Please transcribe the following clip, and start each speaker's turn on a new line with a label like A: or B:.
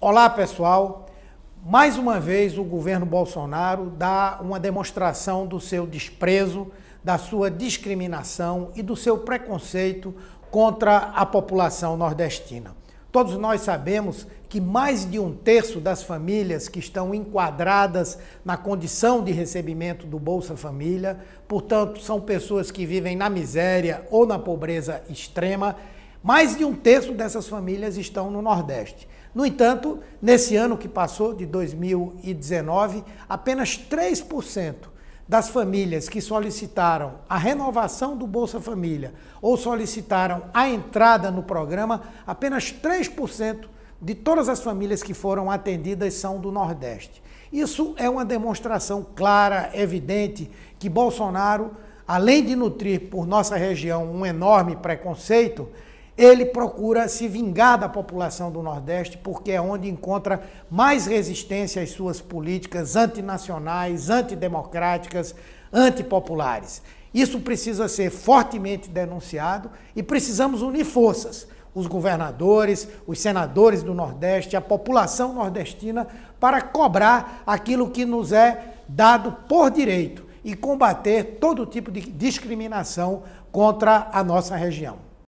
A: Olá, pessoal. Mais uma vez, o governo Bolsonaro dá uma demonstração do seu desprezo, da sua discriminação e do seu preconceito contra a população nordestina. Todos nós sabemos que mais de um terço das famílias que estão enquadradas na condição de recebimento do Bolsa Família, portanto, são pessoas que vivem na miséria ou na pobreza extrema mais de um terço dessas famílias estão no Nordeste. No entanto, nesse ano que passou, de 2019, apenas 3% das famílias que solicitaram a renovação do Bolsa Família ou solicitaram a entrada no programa, apenas 3% de todas as famílias que foram atendidas são do Nordeste. Isso é uma demonstração clara, evidente, que Bolsonaro, além de nutrir por nossa região um enorme preconceito, ele procura se vingar da população do Nordeste, porque é onde encontra mais resistência às suas políticas antinacionais, antidemocráticas, antipopulares. Isso precisa ser fortemente denunciado e precisamos unir forças. Os governadores, os senadores do Nordeste, a população nordestina, para cobrar aquilo que nos é dado por direito e combater todo tipo de discriminação contra a nossa região.